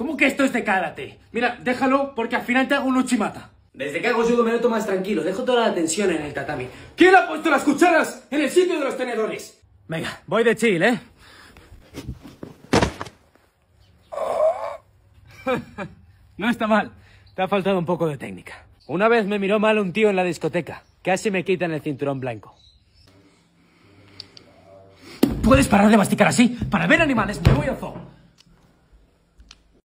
¿Cómo que esto es de karate? Mira, déjalo porque al final te hago un uchimata. Desde que hago judo me noto más tranquilo, dejo toda la tensión en el tatami. ¿Quién ha puesto las cucharas en el sitio de los tenedores? Venga, voy de chill, ¿eh? no está mal, te ha faltado un poco de técnica. Una vez me miró mal un tío en la discoteca, casi me quitan el cinturón blanco. ¿Puedes parar de masticar así? Para ver animales me voy al zoo.